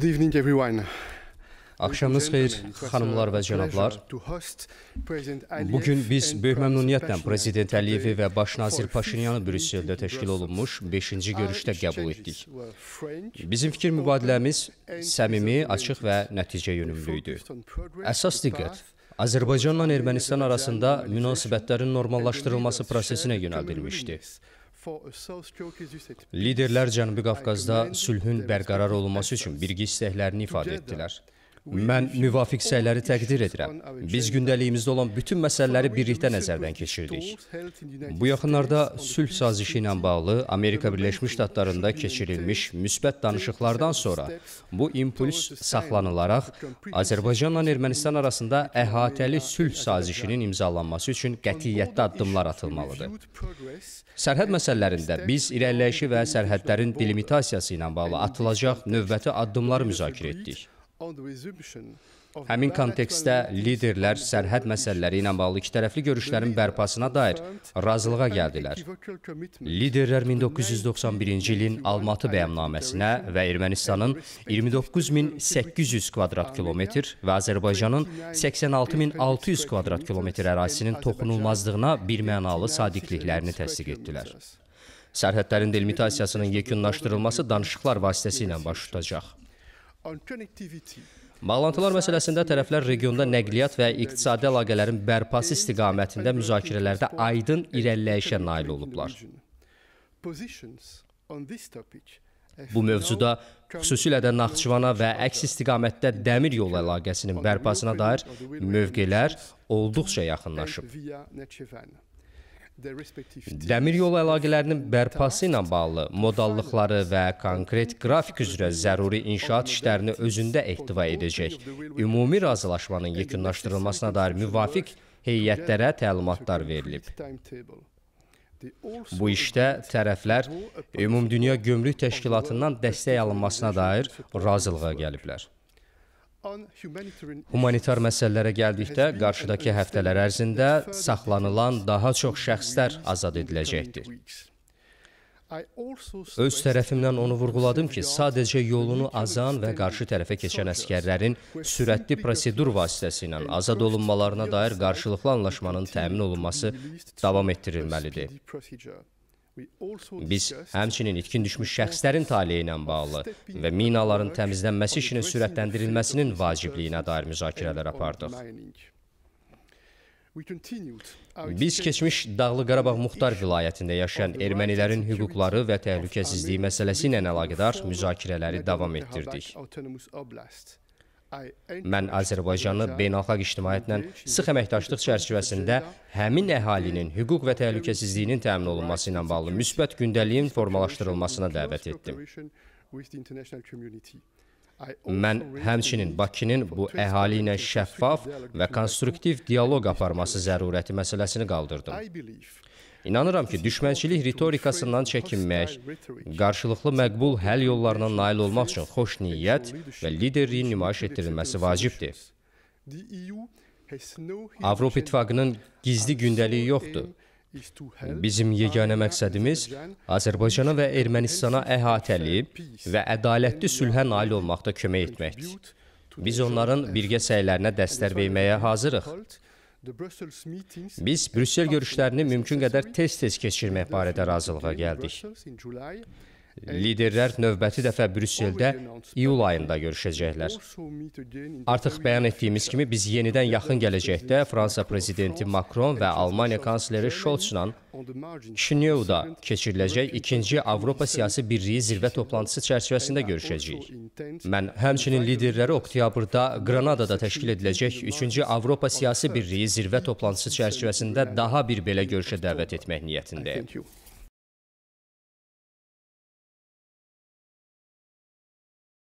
Good evening everyone. Axşamınız xeyir, xanımlar və cənablar. Bu gün biz böyük məmnuniyyətlə prezident Əliyevi və baş nazir Paşinyanı Brüsseldə təşkil olunmuş 5-ci görüşdə qəbul etdik. Bizim fikir mübadiləmiz səmimi, açıq və nəticə yönümlü idi. Əsas diqqət Azərbaycanla Ermənistan arasında münasibətlərin normallaşdırılması prosesinə yönəldilmişdi. Liderlər Cənubi Qafqazda sülhün bərqərar olunması üçün birgə istəklərini ifadə etdilər. Mən nüvə hissələri təqdir edirəm. Biz gündəliyimizdə olan bütün məsələləri birlikdə nəzərdən keçirdik. Bu yaxınlarda sülh sazişi ilə bağlı Amerika Birləşmiş Ştatlarında keçirilmiş müsbət danışıqlardan sonra bu impuls saxlanılaraq Azərbaycanla Ermənistan arasında əhatəli sülh sazişinin imzalanması üçün qətiyyətli addımlar atılmalıdır. Sərhəd məsələlərində biz irəliləyişi və sərhədlərin delimitasiyası ilə bağlı atılacaq növbəti addımları müzakirə etdik. Həmin kontekstdə liderlər sərhəd məsələləri ilə bağlı ikitərəfli görüşlərin bərpasına dair razılığa gəldilər. Liderlər 1991-ci ilin Almatı bəyannaməsinə və Ermənistanın 29800 kvadrat kilometr və Azərbaycanın 86600 kvadrat kilometr ərazisinin toxunulmazlığına birmənalı sadiqliklərini təsdiq etdilər. Sərhədlərin delimitasiyasının yekunlaşdırılması danışıqlar vasitəsilə baş tutacaq. Bağlantılar məsələsində tərəflər regionda nəqliyyat və iqtisadi əlaqələrin bərpası istiqamətində müzakirələrdə aydın irəliləyişə nail olublar. Bu mövzuda xüsusilə də Naxçıvana və əks istiqamətdə dəmir yolu əlaqəsinin bərpasına dair mövqelər olduqca yaxınlaşıb. Dəmir yolu əlaqələrinin bərpası ilə bağlı modallıqları və konkret qrafik üzrə zəruri inşaat işlərini özündə ehtiva edəcək. Ümumi razılaşmanın yekunlaşdırılmasına dair müvafiq heyətlərə təlimatlar verilib. Bu işdə tərəflər Ümumdünya Gömrük Təşkilatından dəstək alınmasına dair razılığa gəliblər. Humanitar məsələlərə gəldikdə, qarşıdakı həftələr ərzində saxlanılan daha çox şəxslər azad ediləcəkdir. Öz tərəfimdən onu vurğuladım ki, sadəcə yolunu azan və qarşı tərəfə keçən əskərlərin sürətli prosedur vasitəsilə azad olunmalarına dair qarşılıqlı anlaşmanın təmin olunması davam etdirilməlidir. Biz həmçinin itkin düşmüş şəxslərin taleyi ilə bağlı və minaların təmizlənməsi işinin sürətləndirilməsinin vacibliyinə dair müzakirələr apardıq. Biz keçmiş Dağlı Qarabağ Muxtar vilayətində yaşayan ermənilərin hüquqları və təhlükəsizliyi məsələsi ilə əlaqədar müzakirələri davam etdirdik. Mən Azərbaycanı beynəlxalq ictimaiyyətlə sıx əməkdaşlıq çərçivəsində həmin əhalinin hüquq və təhlükəsizliyinin təmin olunması ilə bağlı müsbət gündəliyin formalaşdırılmasına dəvət etdim. Mən həmçinin Bakının bu əhali ilə şəffaf və konstruktiv dialoq aparması zərurəti məsələsini qaldırdım. İnanıram ki, düşmənçilik ritorikasından çəkinmək, qarşılıqlı məqbul həll yollarına nail olmaq üçün xoş niyyət və liderliyin nümayiş etdirilməsi vacibdir. Avropa İttifaqının gizli gündəliyi yoxdur. Bizim yeganə məqsədimiz Azərbaycana və Ermənistana əhatəli və ədalətli sülhə nail olmaqda kömək etməkdir. Biz onların birgə səylərinə dəstək verməyə hazırıq. Biz Brüssel görüşlərini mümkün qədər tez-tez keçirmək barədə razılığa gəldik. Liderlər növbəti dəfə Brüsseldə iyul ayında görüşəcəklər. Artıq bəyan etdiyimiz kimi biz yenidən yaxın gələcəkdə Fransa prezidenti Macron və Almaniya kansleri Scholz-la Şinevda keçiriləcək ikinci Avropa siyasi birliyi zirvə toplantısı çərçivəsində görüşəcəyik. Mən həmçinin liderləri oktyabrda Granadada təşkil ediləcək üçüncü Avropa siyasi birliyi zirvə toplantısı çərçivəsində daha bir belə görüşə dəvət etmək niyyətindəyəm.